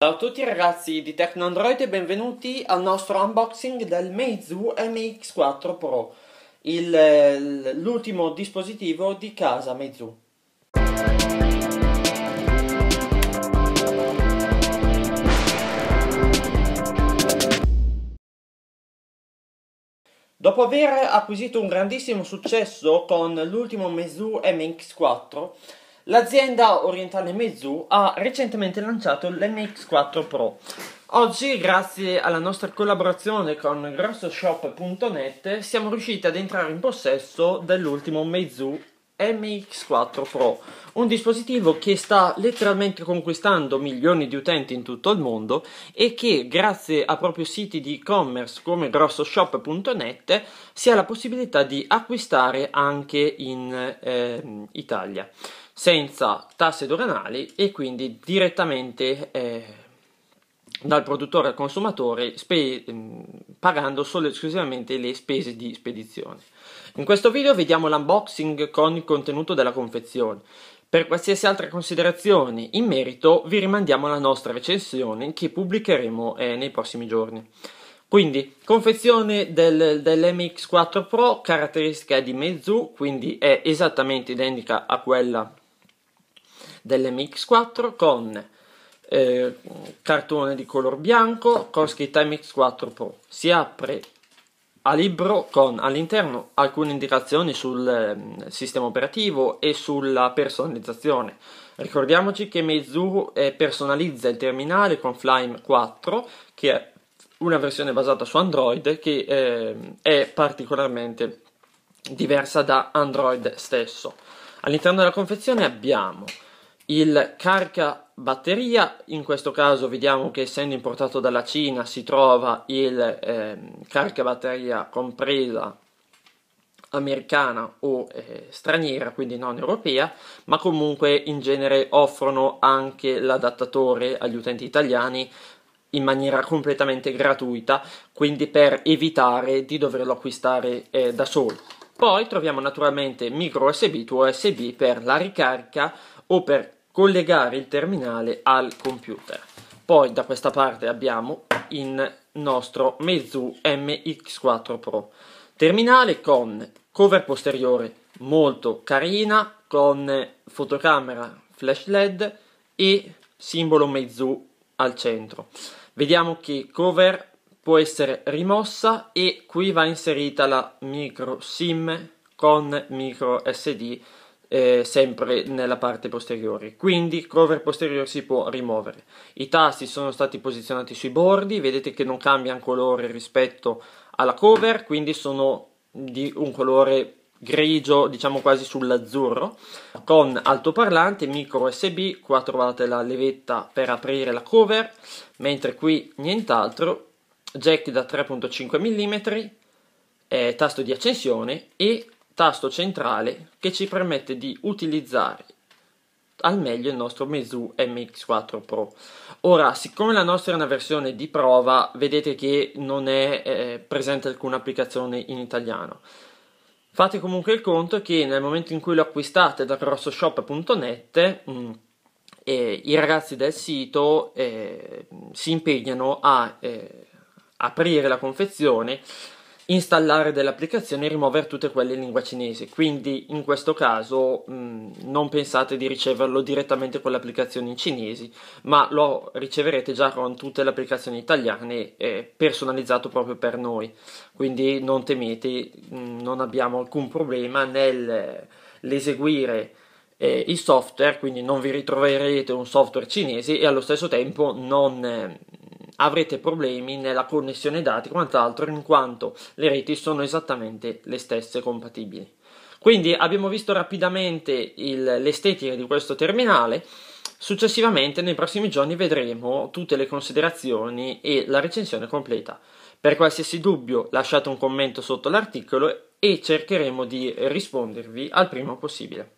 Ciao a tutti ragazzi di Android e benvenuti al nostro unboxing del Meizu MX4 Pro, l'ultimo dispositivo di casa Meizu. Dopo aver acquisito un grandissimo successo con l'ultimo Meizu MX4, L'azienda orientale Meizu ha recentemente lanciato l'MX4 Pro. Oggi, grazie alla nostra collaborazione con grossoshop.net, siamo riusciti ad entrare in possesso dell'ultimo Meizu MX4 Pro, un dispositivo che sta letteralmente conquistando milioni di utenti in tutto il mondo e che grazie a proprio siti di e-commerce come grossoshop.net si ha la possibilità di acquistare anche in eh, Italia senza tasse doganali e quindi direttamente eh, dal produttore al consumatore spe- ehm, pagando solo e esclusivamente le spese di spedizione. In questo video vediamo l'unboxing con il contenuto della confezione. Per qualsiasi altra considerazione in merito vi rimandiamo alla nostra recensione che pubblicheremo eh, nei prossimi giorni. Quindi, confezione del, dell'MX4 Pro, caratteristica di Meizu, quindi è esattamente identica a quella dell'MX4 con eh, cartone di color bianco con scritta MX4 Pro. Si apre a libro con all'interno alcune indicazioni sul eh, sistema operativo e sulla personalizzazione. Ricordiamoci che Meizu eh, personalizza il terminale con Flyme 4, che è una versione basata su Android che eh, è particolarmente diversa da Android stesso. All'interno della confezione abbiamo il carica batteria in questo caso vediamo che essendo importato dalla Cina si trova il eh, batteria compresa americana o eh, straniera, quindi non europea, ma comunque in genere offrono anche l'adattatore agli utenti italiani in maniera completamente gratuita, quindi per evitare di doverlo acquistare eh, da solo. Poi troviamo naturalmente micro USB, USB per la ricarica o per collegare il terminale al computer. Poi da questa parte abbiamo il nostro Meizu MX4 Pro. Terminale con cover posteriore molto carina, con fotocamera flash LED e simbolo Meizu al centro. Vediamo che cover può essere rimossa e qui va inserita la micro SIM con micro SD eh, sempre nella parte posteriore quindi cover posteriore si può rimuovere i tasti sono stati posizionati sui bordi vedete che non cambiano colore rispetto alla cover quindi sono di un colore grigio diciamo quasi sull'azzurro con altoparlante micro usb qua trovate la levetta per aprire la cover mentre qui nient'altro jack da 3.5 mm eh, tasto di accensione e tasto centrale che ci permette di utilizzare al meglio il nostro Meizu MX4 Pro. Ora, siccome la nostra è una versione di prova, vedete che non è eh, presente alcuna applicazione in italiano. Fate comunque il conto che nel momento in cui lo acquistate da grossoshop.net, mm, eh, i ragazzi del sito eh, si impegnano a eh, aprire la confezione installare delle applicazioni e rimuovere tutte quelle in lingua cinese. Quindi in questo caso mh, non pensate di riceverlo direttamente con le applicazioni in cinese, ma lo riceverete già con tutte le applicazioni italiane eh, personalizzato proprio per noi. Quindi non temete, mh, non abbiamo alcun problema nell'eseguire eh, il software, quindi non vi ritroverete un software cinese e allo stesso tempo non, eh, avrete problemi nella connessione dati quant'altro in quanto le reti sono esattamente le stesse compatibili. Quindi abbiamo visto rapidamente il, l'estetica di questo terminale, successivamente nei prossimi giorni vedremo tutte le considerazioni e la recensione completa. Per qualsiasi dubbio lasciate un commento sotto l'articolo e cercheremo di rispondervi al prima possibile.